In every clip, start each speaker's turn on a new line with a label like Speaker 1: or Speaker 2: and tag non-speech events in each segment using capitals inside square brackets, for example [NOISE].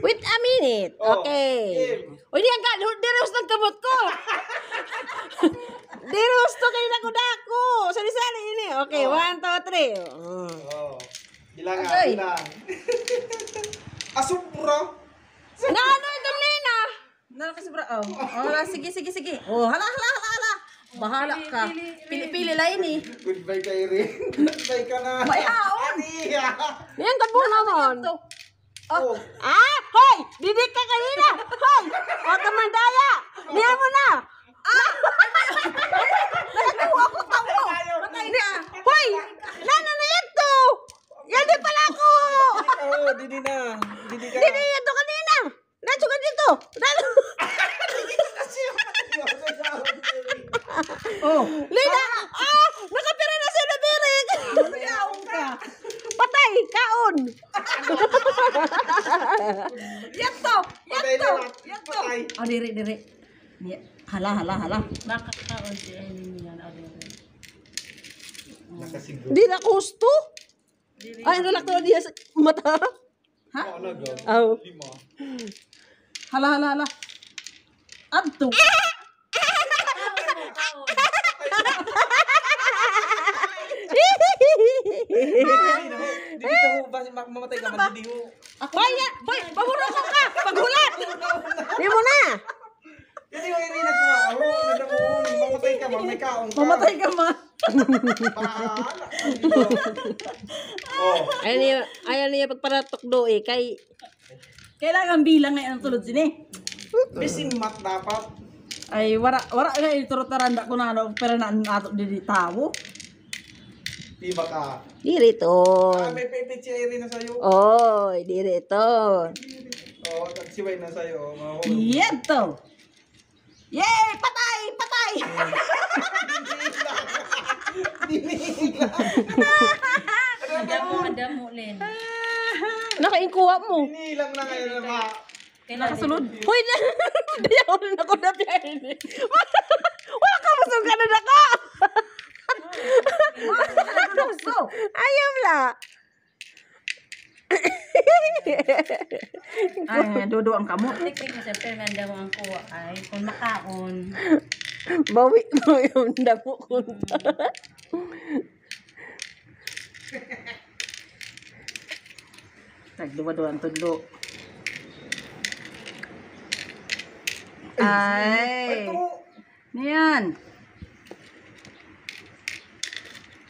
Speaker 1: Wait a minute. Oh, okay. Uy, di ang galo. Diros ng kamot ko. [LAUGHS] Diros to kayo ng kudako. Sali-sali ini. Okay, oh. one, two, three. Mm. Oh. Ilang okay. Ah, ilang. [LAUGHS] Asubro. Na ah. ano ito, Lena? Nakakasubro. Oh. [LAUGHS] oh, hala, sige, sige, sige. Oh, hala, hala, hala, hala. Bahala ka. Pili-pili lang ini. Eh. Goodbye, Kairi. Goodbye ka na. May aon. Yan, tabunan mo. Oh, oh. Ah! Hoy! Bibi ka kanina! Hoy! Huwag oh, ka mandaya! Niya mo na! Ah! hala, hala, hala. Nakakaon si Amy niya na Nakasigaw. Di na gusto. Ay, nalak na niya sa mata. Ha? Oo. Hala, hala, hala. Anto. Dito mo ba mamatay ka man? Dito. Boy, boy, pagulot ka! Pagulot! Di mo na! Kasi yung hindi nagkakaw, nagkakaw, mamatay ka ma, may kaon ka. Mamatay ka ma. Pahala. oh. Ayan niya, ayan niya pagparatok do eh, kay... Kailangan bilang ngayon ang tulod sini. Bisin mat dapat. Ay, wara, wara na iturot na ko na ano, pero na ato di tao. Di ka? Di rito. Ah, may pepechiri na sa'yo. Oy, di rito. Oh, taksiway na sa'yo. Yeto. Yay! Patay! Patay! Madamo, madamo, Len. Nakainkuha mo. Hinilang na ngayon na mga... Nakasunod. Hoy, na! [LAUGHS] Dayaw na ko na piyahin [LAUGHS] Wala ka musong ka na naka! [LAUGHS] Ayaw la! Ayaw la! Ay, dudo ang kamo. Tiktik mo sa perman daw ang kuha ay kung makaon. Bawi mo yung damo ko. [LAUGHS] Nagduwa-duwa ang tundo. Ay. Niyan.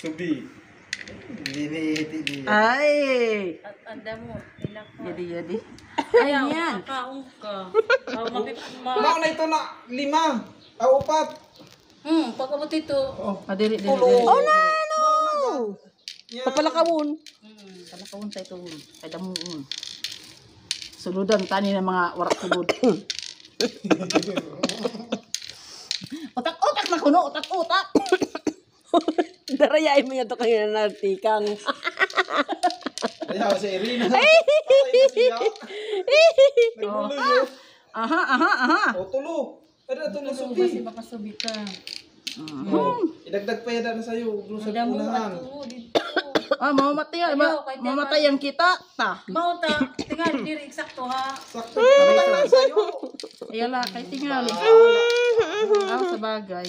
Speaker 1: Subi. Hindi na Ay! At anda mo, ilang pa. Yadi, yadi. Ayan, Ayan. kakaong ka. Kaong [LAUGHS] Mao na ito na lima. O ah, upat. Hmm, pagkabot ito. Oh, Ah, diri, Oh, na, no! Yan. Papalakawon. Hmm. Palakawon sa ito. Kay hmm. damo. Hmm. Suludan tani ng mga warak sulod. [LAUGHS] utak, utak na kuno, utak, utak. [LAUGHS] Darayain mo niya to kanina na tikang. Ayaw sa Irina. Nagulo Aha, aha, aha. O tulo. Kada tulo subi. Kasi baka subi ka. Idagdag pa yan na sa'yo. Gulo sa unahan. Damo, ah, mamatay, Ayaw, ma kay Tita. mamatay ang kita. Ta. Mao ta, tingali diri eksakto ha. Sakto Ayo lang sa'yo. Ayala, kay tingali. Ah, sa bagay.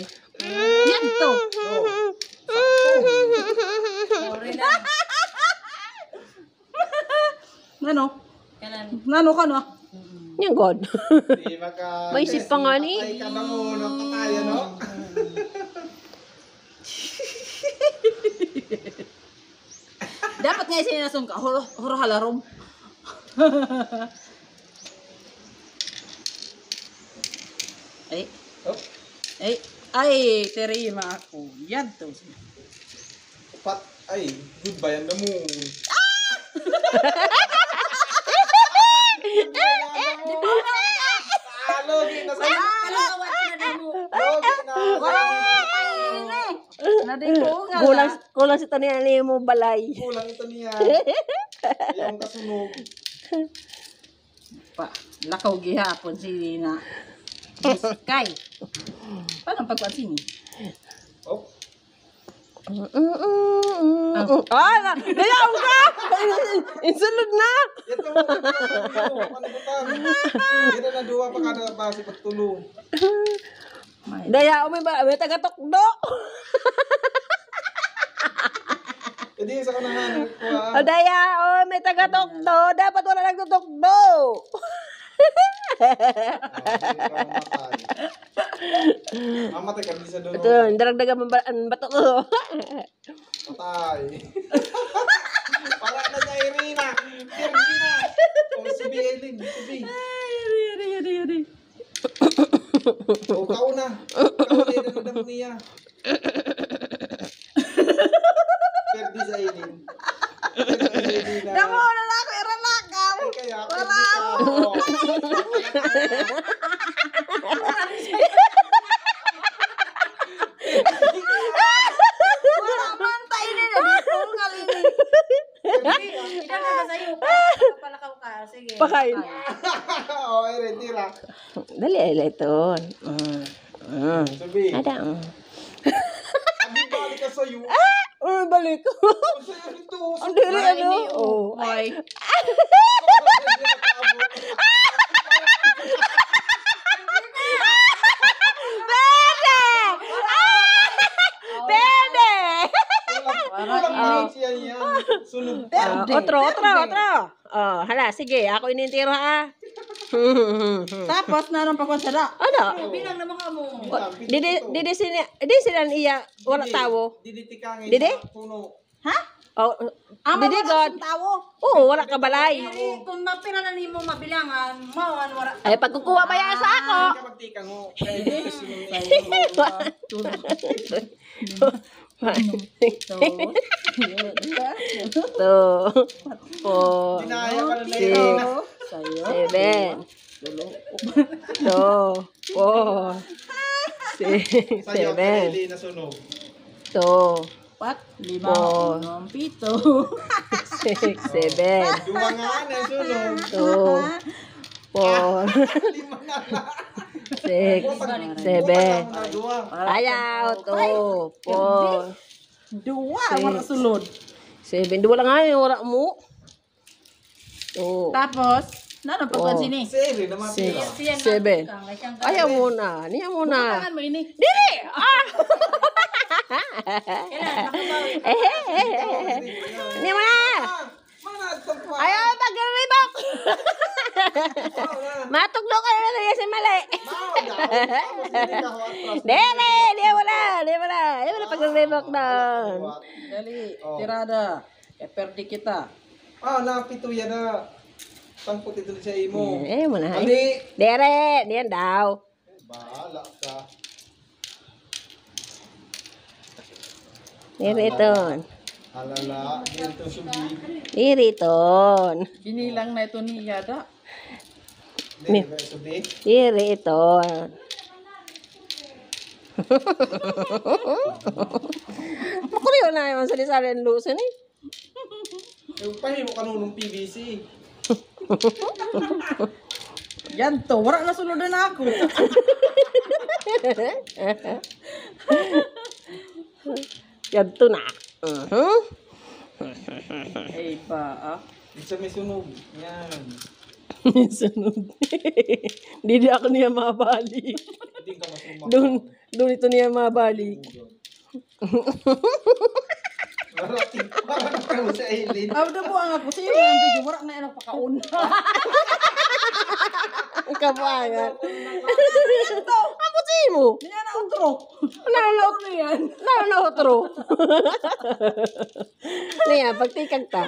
Speaker 1: Yan to. [LAUGHS] Nano? Kanan. Nano ka na? Yung God. Di ba ka- May isip pa nga ni. Patay ka ng patay, ano? Mm. [LAUGHS] Dapat nga sinasun ka. Huro, huro halarong. [LAUGHS] ay. Oh. Ay. Ay, terima ako. Yan to. Pat, ay, goodbye ba yan na mo? Ah! Nadi ko nga mm. Kulang, kulang sa taniya ni ano mo balay. Kulang ito niya. [LAUGHS] Yung kasunog. Pa, lakaw gihapon si Lina. Kay. Paano pagpansin ni? Oh. Mm -mm. Oh. Ah, nayaw ka! [LAUGHS] Insulod na! Ito mo, ano ba tayo? Ito na duwa pa ka na base pagtulong. [LAUGHS] Daya, umay oh, ba? May taga-tokdo. [LAUGHS] Hindi, sa kanahan. O, oh, daya, o, oh, may taga-tokdo. Dapat wala lang tutokdo. Mamatay [LAUGHS] ah, ka din sa doon. Ito, daragdagan mo ba ang bato ko? Patay. Para [LAUGHS] na sa Irina. Irina. O, si Bielin. Si Bielin. Ay, yari, yari, yari, yari. Oh, kau nah. Kau nih dendam nih ya. Ferdi Zaidin. Damo na lang ako, irala ka. Wala ako. Ini man tayo kali ni. Ferdi, kita na sa'yo. sige. Pakain. [LAUGHS] okay, ready na. Dali, ito. Mm. Mm. Sabi. Ada. Mm. Sabi, [LAUGHS] balik ka sa'yo. Ah! Or balik. Ang diri ano? Oh. Ay. [LAUGHS] Kulang siya ah, niya. Sunog Ah, pa. otro, otro, otro. Oh, hala, sige. Ako inintiro ha. [LAUGHS] Tapos, naroon pa ko sira. ano? Bilang na mga mo. Oh, didi, didi sini, didi sila iya, wala tawo. Diditi ka ngayon Didi? sa puno. Ha? Oh, Ama didi god. god. Tawo. Oo, wala ka balay. Diri, kung mapinanan mo mabilangan, mawan wala. Ay, pagkukuha ba yan sa ako? Hindi ka magtikang [LAUGHS] [LAUGHS] Ito. Ano? [LAUGHS] Four. Six. Seven. Ito. Four. Six. Seven. Ito. Pat, lima, inom, pito. Six, seven. Dumangan, nasunog. Two. Four. [LAUGHS] Lima na lang. Six, seven, ayaw tuh dua, lang ay, orang mu Tapos, Nana pa oh. sini. Six, seven. Ayaw muna ini yang muna na. Ah! [LAUGHS] [LAUGHS]
Speaker 2: Eh, eh, eh,
Speaker 1: Niya mana Ayaw, tagal ribok! Matuglo ka na lang sa mali. Dere, di wala, di wala. Di wala pag nag-rebook Dali, tirada. E eh, perdi kita. Ah, napito yan na. Ah. Pangputi tuloy sa imo. Eh, eh mo na. Ani. Dere, diyan daw. Bahala ka. Diriton. Alala, dito subi. Diriton. Kinilang na ito ni Yada. Iri ito. Makuriyo na yung salisari ang luso ni. pahimo ka nung PVC. Yan to, wala na sunodan ako. Yan to na. Uh pa, ah. Isa may sunog. Yan. [LAUGHS] Sunod. Hindi ako niya mabalik. Doon, doon ito niya mabalik. Marating pa sa Aileen. Abda po ang ako. Sa'yo ang video. Wala na ano yan ang pakauna. Ang kabangan. Ito! Ako sa'yo mo. Hindi na yan. Nalalaot ro. Niya, pagtikag ta.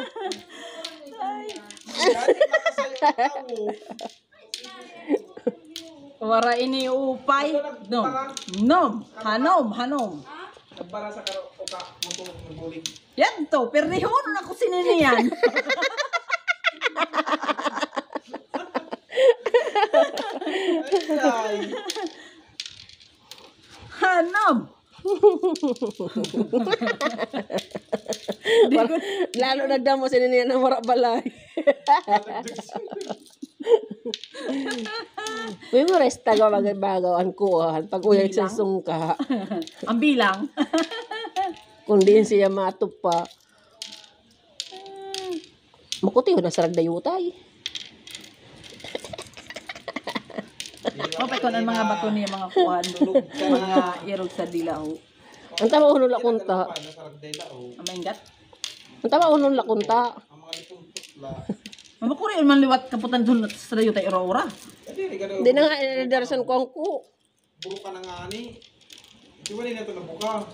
Speaker 1: Ay. Wara ini upay. No. No. Hanom, hanom. Para sa karo ka mo bulig. Yan to, perrihon na ko sininiyan. Hanom. Lalo nagdamo sininiyan ng wara balay. Uy [LAUGHS] mo resta ka magbago ang kuhan pag uyak sa sungka. [LAUGHS] ang bilang. [LAUGHS] Kundi siya matupa. Makuti ho, nasarag na yutay. Eh. Mapay ko ng mga bato niya, mga kuhan, mga irog sa dilaw. Ang tama unong lakunta. Ang maingat? Ang tama unong lakunta. Ang mga lipuntok Mamakuri man liwat kaputan dun sa dayo tayo ora. Di na nga inadarasan eh, ko ang ku. Buro ka na nga ni. Di ba na ito nabuka?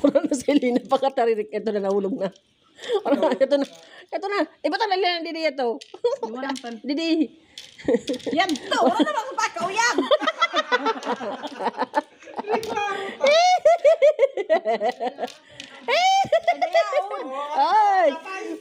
Speaker 1: Puro na sa Elena, pakataririk. Ito na nahulog na. Ano, ito na. Ito na. Iba talaga lang didi ito. Didi. Yan to. Wala na mga pakaw yan. Reklamo. Eh. [LAUGHS]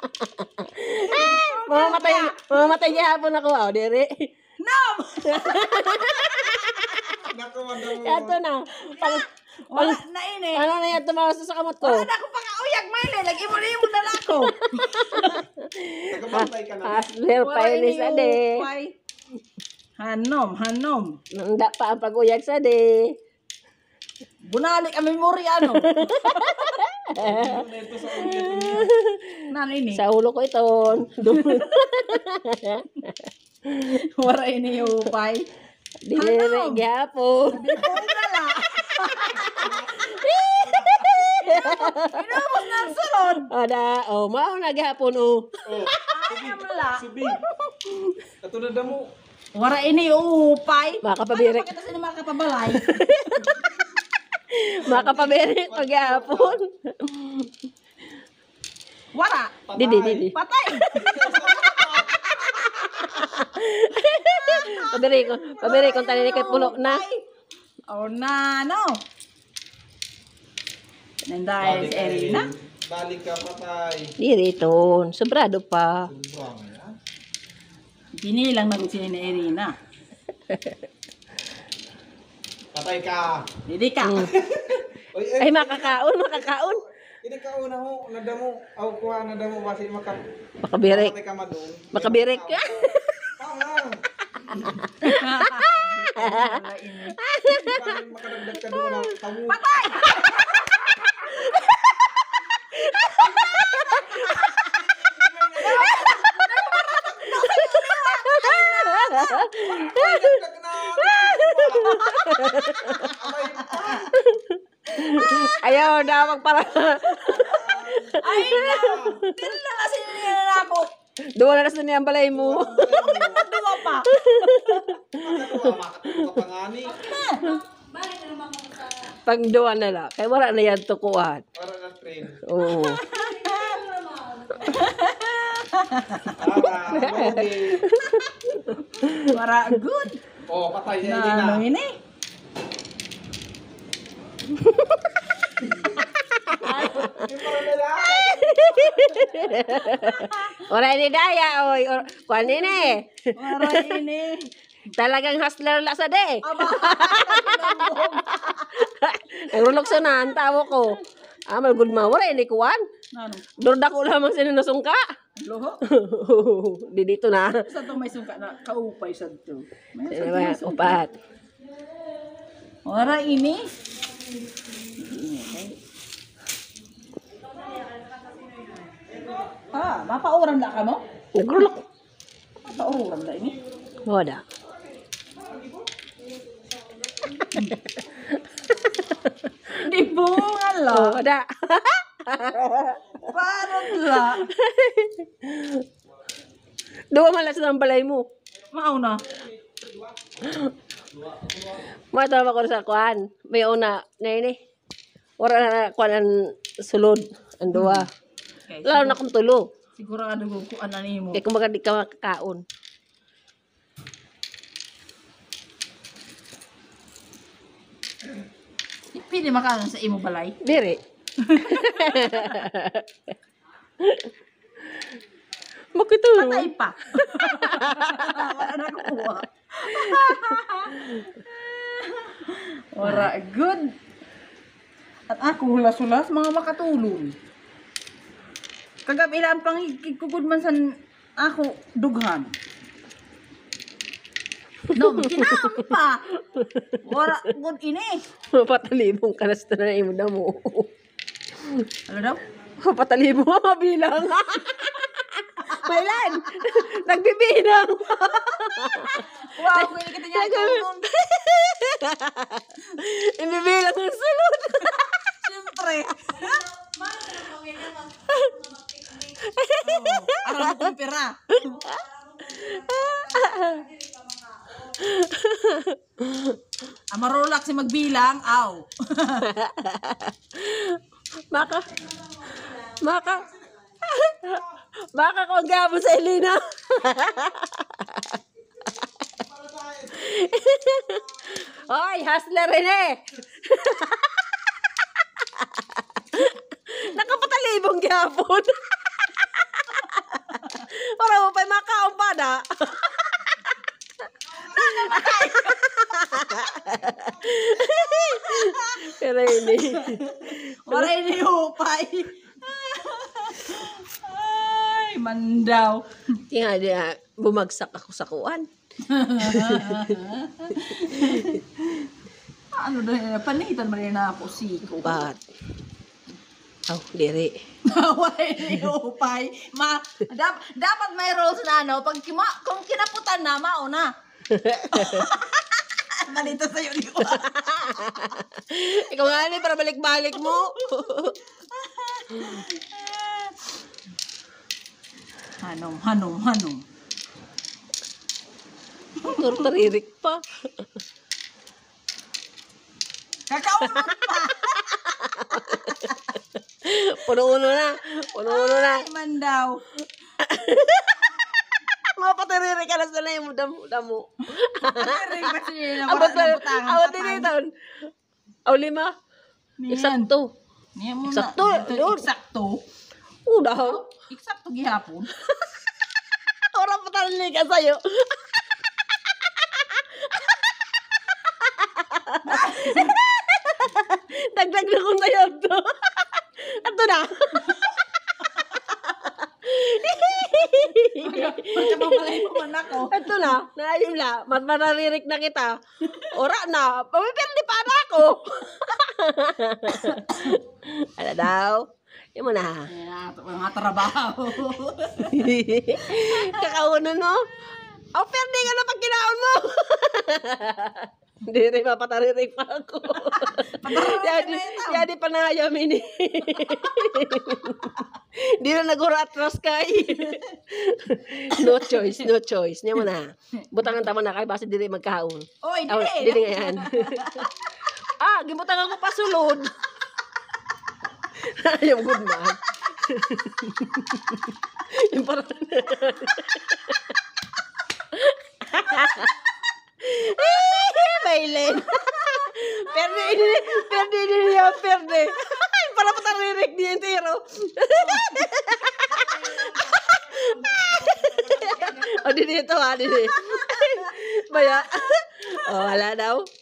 Speaker 1: [LAUGHS] mamamatay, mamamatay niya hapon ako. Oh, dire. No! Nako, madamo. Yato na. Pag, wala na ini. Eh. Ano na yan, tumawas sa kamot ko. Wala na ako pakauyag, Mile. Lagi mo na yung dalako. [LAUGHS] Nagkabantay ka na. Hasler, ah, pailis na de. Hanom, hanom. Nanda pa ang pag-uyag sa de. Bunalik ang memory ano. [LAUGHS] Nano ini? Eh. Sa ulo ko ito. Oh. [LAUGHS] Wara ini eh, yung upay. Dinere ano? gapo. Dinere na Inubos [LAUGHS] na Ada, oh, mau na pun oh. Oh. Sibi. Katulad mo. Wara ini eh, upay. Makapabiri. kita sa mga Makapabere pag-aapon. Wala. Patay. Didi, di. Patay. [LAUGHS] pabere ko. Pabere ko. Tali kay puno na. Oh, na, no. Nanday, Eri na. Balik ka patay. Dirito. Sobrado pa. Sobrado ah. pa. lang na ko si Erina. Patay ka. Didi ka. Oy, eh, Ay, makakaon, makakaon. Kinakauna mo, nadamo, aw kuha, nadamo, basi maka... Makabirek. Makabirek ka madong. Makabirek ka. Tama. Makadagdag ka doon ng tawo. Patay! Ay, nagdag na [LAUGHS] Ayaw na magpara. Ay, na. Tinla kasi nila na ako. Duwa na sa niyang balay mo. Duwa pa. Duwa pa. Kapangani. Pang duwa na lang. Kaya wala na yan tukuan. Para na train. Oo. Para, [LAUGHS] Para, good oh, patay na. Na, ano yun eh. Oray ni Daya, oy. Kuan ni ni. Oray Talagang hustler la sa de. Ang rulok sa naan, tawo ko. Ah, malgod mawara, ini kuan. Ano? Durda ko lamang sila nasungka. Loho? [LAUGHS] Di dito na. Sa to may suka na kaupay sa to. May eh, sa may upat. Ora ini. Ah, mapauram na ka mo? Nagrulak. Mapauram na ini. Wala. [LAUGHS] Di bunga lo. Wala. [LAUGHS] Parang la. Duwa man lang sa balay mo. Mauna. [GASPS] Matawa ko sa kuan. May una na ini. Ora na kuan ang sulod ang duwa. Hmm. Okay, Lalo na kung tulo. Sigurado ko kuan na nimo. Kaya kumbaga di ka makakaon. Pwede makaano sa imo balay? Dire. [LAUGHS] Bakit ano? Patay pa. Wala na kuha. Wala. Good. At ako, hulas-hulas, mga makatulong. Kagab ilan pang ikikugod man sa ako, dughan. No, [LAUGHS] kinampa. Wala, good ini. Mapatalimong kanas na na imo na mo. Ano daw? Patalibo nga [LAUGHS] bilang. Mailan? Nagbibilang. wow, kung nakita niya ito. Ibibilang ang sunod. Siyempre. oh, [LAUGHS] aram kong pera. Amarolak si magbilang, aw. [LAUGHS] Baka. Baka. Baka kung gabo sa Elena. Hoy, hustler rin eh. Nakapatalibong gabon. Para mo pa makaon pa na. Pero ini. Waray ni upay. Ay, mandaw. Tinga di ah, bumagsak ako sa kuwan. [LAUGHS] ano dahil eh, panitan man rin na ako siko. Bat. Aw, oh, diri. [LAUGHS] Waray ni upay. Ma, dap, dapat may roles na ano, pag kima, kung kinaputan na, mauna. [LAUGHS] Malito sa'yo, di [LAUGHS] Ikaw nga rin, para balik-balik mo. [LAUGHS] hanom, hanom, hanom. Tur taririk pa. Kakaulog pa. Puno-uno na. Puno-uno na. Ay, man daw. [LAUGHS] mo, patiriri ka na sa na yung damo. damo. Patiriri ka sa na Abot na, abot din ito. Aw, lima. Eksakto. Eksakto. Eksakto. Una. Eksakto gihapon. Ora [LAUGHS] pa ka sa'yo. [LAUGHS] Dagdag na kong tayo to. Ato na. [LAUGHS] Magkapapalay [LAUGHS] mo man ako. Ito na, naayom na, mat mararirik na kita. Ora na, pamipirdi pa na ako. ano [LAUGHS] daw? Yung mo na. Yeah, mga trabaho. [LAUGHS] Kakauno no? Oh, pwede ka na pag kinaon mo. Dire, mapataririg pa ako. [LAUGHS] yadi, yadi panayam ini. Di na naguratras kay. no choice, no choice. Niya mo na. Butangan tama na kay basta dire magkaon. Oy, dire. Oh, dire nga yan. [LAUGHS] ah, gibutangan ko pa sulod. Ayaw, [LAUGHS] good man. Yung parang... Ah! silent. [LAUGHS] perde, ini, perde, ini, ya, perde. para pa taririk di entero. [LAUGHS] o, di dito ha, di Baya. [LAUGHS] O, wala daw.